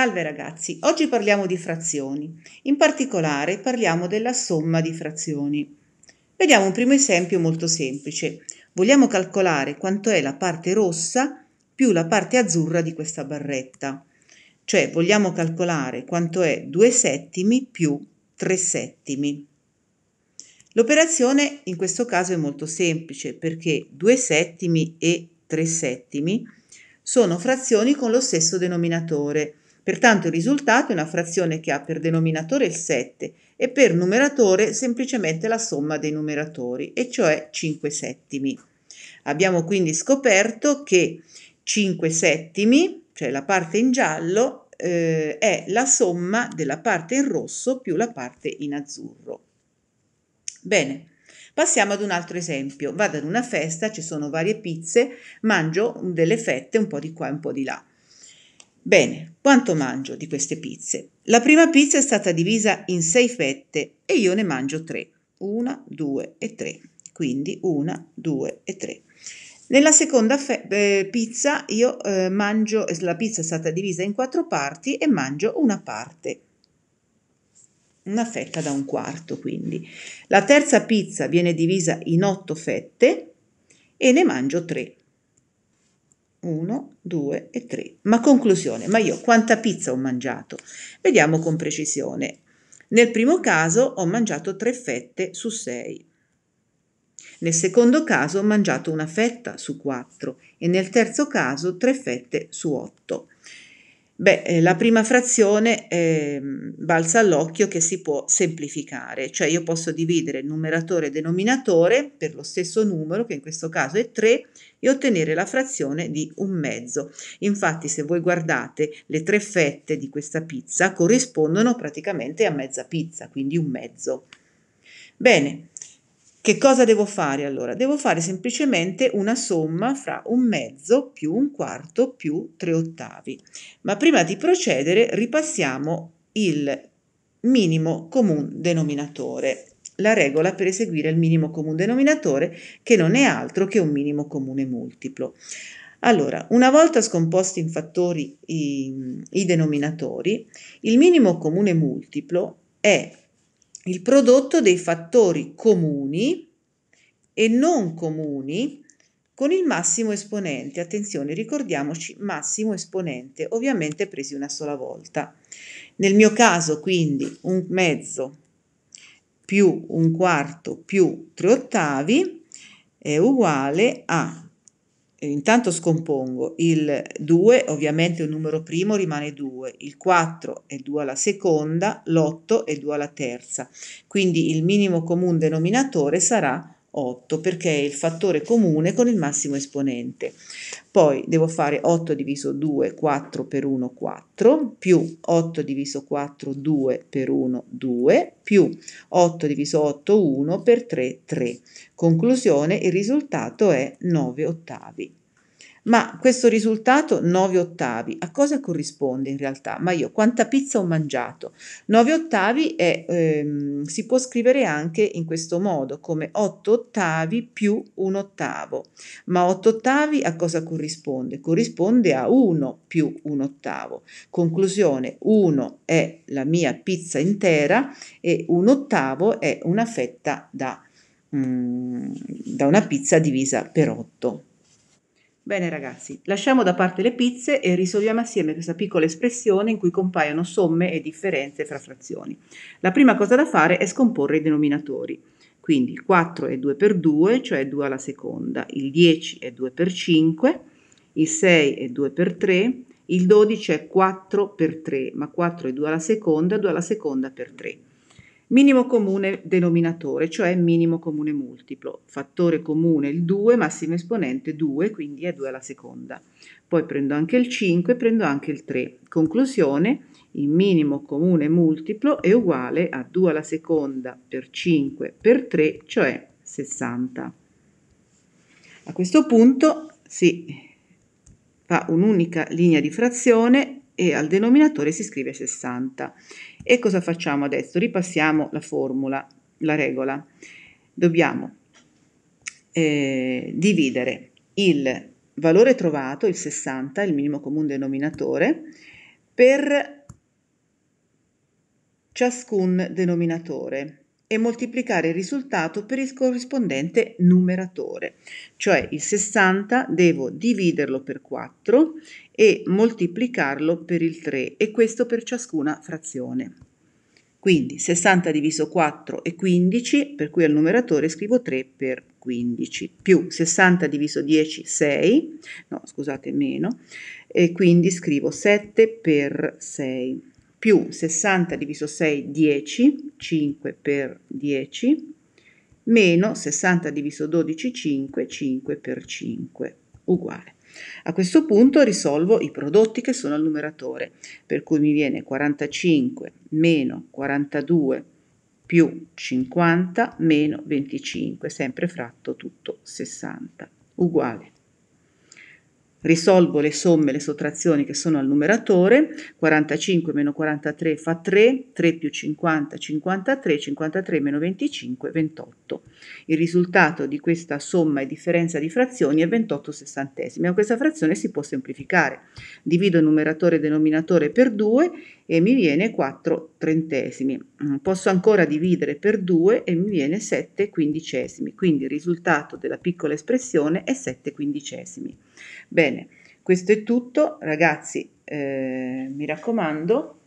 Salve ragazzi, oggi parliamo di frazioni, in particolare parliamo della somma di frazioni. Vediamo un primo esempio molto semplice. Vogliamo calcolare quanto è la parte rossa più la parte azzurra di questa barretta, cioè vogliamo calcolare quanto è 2 settimi più 3 settimi. L'operazione in questo caso è molto semplice perché 2 settimi e 3 settimi sono frazioni con lo stesso denominatore, Pertanto il risultato è una frazione che ha per denominatore il 7 e per numeratore semplicemente la somma dei numeratori, e cioè 5 settimi. Abbiamo quindi scoperto che 5 settimi, cioè la parte in giallo, eh, è la somma della parte in rosso più la parte in azzurro. Bene, passiamo ad un altro esempio. Vado ad una festa, ci sono varie pizze, mangio delle fette un po' di qua e un po' di là. Bene, quanto mangio di queste pizze? La prima pizza è stata divisa in sei fette e io ne mangio tre. Una, due e tre. Quindi una, due e tre. Nella seconda fe- eh, pizza io eh, mangio, eh, la pizza è stata divisa in quattro parti e mangio una parte, una fetta da un quarto quindi. La terza pizza viene divisa in otto fette e ne mangio tre. 1, 2 e 3. Ma conclusione, ma io quanta pizza ho mangiato? Vediamo con precisione. Nel primo caso ho mangiato 3 fette su 6. Nel secondo caso ho mangiato una fetta su 4 e nel terzo caso 3 fette su 8. Beh, eh, la prima frazione eh, balza all'occhio che si può semplificare, cioè io posso dividere numeratore e denominatore per lo stesso numero, che in questo caso è 3, e ottenere la frazione di un mezzo. Infatti, se voi guardate, le tre fette di questa pizza corrispondono praticamente a mezza pizza, quindi un mezzo. Bene, che cosa devo fare allora? Devo fare semplicemente una somma fra un mezzo più un quarto più tre ottavi. Ma prima di procedere ripassiamo il minimo comune denominatore, la regola per eseguire il minimo comune denominatore che non è altro che un minimo comune multiplo. Allora, una volta scomposti in fattori i, i denominatori, il minimo comune multiplo è il prodotto dei fattori comuni e non comuni con il massimo esponente. Attenzione, ricordiamoci massimo esponente, ovviamente presi una sola volta. Nel mio caso quindi un mezzo più un quarto più tre ottavi è uguale a eh, intanto scompongo il 2, ovviamente un numero primo rimane 2, il 4 è 2 alla seconda, l'8 è 2 alla terza, quindi il minimo comune denominatore sarà 8 perché è il fattore comune con il massimo esponente. Poi devo fare 8 diviso 2, 4 per 1, 4, più 8 diviso 4, 2 per 1, 2, più 8 diviso 8, 1 per 3, 3. Conclusione, il risultato è 9 ottavi. Ma questo risultato 9 ottavi, a cosa corrisponde in realtà? Ma io quanta pizza ho mangiato? 9 ottavi è, ehm, si può scrivere anche in questo modo, come 8 ottavi più un ottavo. Ma 8 ottavi a cosa corrisponde? Corrisponde a 1 più un ottavo. Conclusione, 1 è la mia pizza intera e un ottavo è una fetta da, mm, da una pizza divisa per 8. Bene ragazzi, lasciamo da parte le pizze e risolviamo assieme questa piccola espressione in cui compaiono somme e differenze fra frazioni. La prima cosa da fare è scomporre i denominatori. Quindi 4 è 2 per 2, cioè 2 alla seconda, il 10 è 2 per 5, il 6 è 2 per 3, il 12 è 4 per 3, ma 4 è 2 alla seconda, 2 alla seconda per 3. Minimo comune denominatore, cioè minimo comune multiplo. Fattore comune il 2, massimo esponente 2, quindi è 2 alla seconda. Poi prendo anche il 5, prendo anche il 3. Conclusione, il minimo comune multiplo è uguale a 2 alla seconda per 5 per 3, cioè 60. A questo punto si fa un'unica linea di frazione e al denominatore si scrive 60. E cosa facciamo adesso? Ripassiamo la formula, la regola. Dobbiamo eh, dividere il valore trovato, il 60, il minimo comune denominatore, per ciascun denominatore e moltiplicare il risultato per il corrispondente numeratore, cioè il 60 devo dividerlo per 4 e moltiplicarlo per il 3 e questo per ciascuna frazione. Quindi 60 diviso 4 è 15, per cui al numeratore scrivo 3 per 15, più 60 diviso 10 6, no scusate meno, e quindi scrivo 7 per 6 più 60 diviso 6, 10, 5 per 10, meno 60 diviso 12, 5, 5 per 5, uguale. A questo punto risolvo i prodotti che sono al numeratore, per cui mi viene 45 meno 42 più 50 meno 25, sempre fratto tutto 60, uguale risolvo le somme, le sottrazioni che sono al numeratore, 45 meno 43 fa 3, 3 più 50, 53, 53 meno 25, 28. Il risultato di questa somma e differenza di frazioni è 28 sessantesimi, ma questa frazione si può semplificare. Divido numeratore e denominatore per 2 e mi viene 4 trentesimi. Mm, posso ancora dividere per 2 e mi viene 7 quindicesimi, quindi il risultato della piccola espressione è 7 quindicesimi. Bene, questo è tutto, ragazzi, eh, mi raccomando,